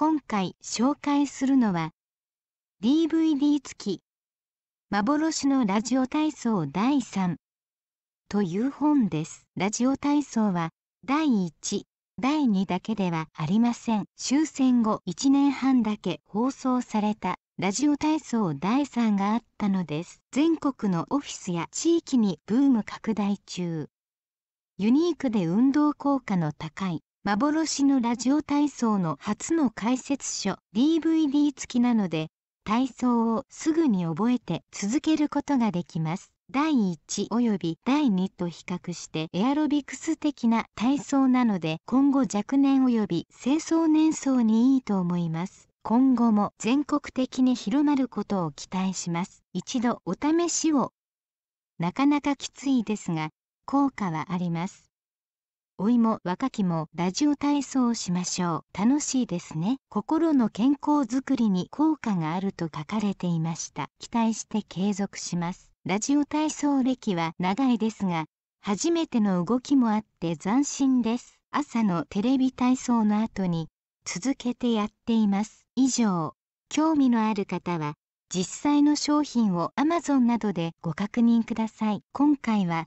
今回紹介するのは DVD 付き幻のラジオ体操第3という本です。ラジオ体操は第1、第2だけではありません。終戦後1年半だけ放送されたラジオ体操第3があったのです。全国のオフィスや地域にブーム拡大中。ユニークで運動効果の高い幻のラジオ体操の初の解説書 DVD 付きなので体操をすぐに覚えて続けることができます第1及び第2と比較してエアロビクス的な体操なので今後若年及び清掃年層にいいと思います今後も全国的に広まることを期待します一度お試しをなかなかきついですが効果はあります老いも若きもラジオ体操をしましょう楽しいですね心の健康づくりに効果があると書かれていました期待して継続しますラジオ体操歴は長いですが初めての動きもあって斬新です朝のテレビ体操の後に続けてやっています以上興味のある方は実際の商品を Amazon などでご確認ください今回は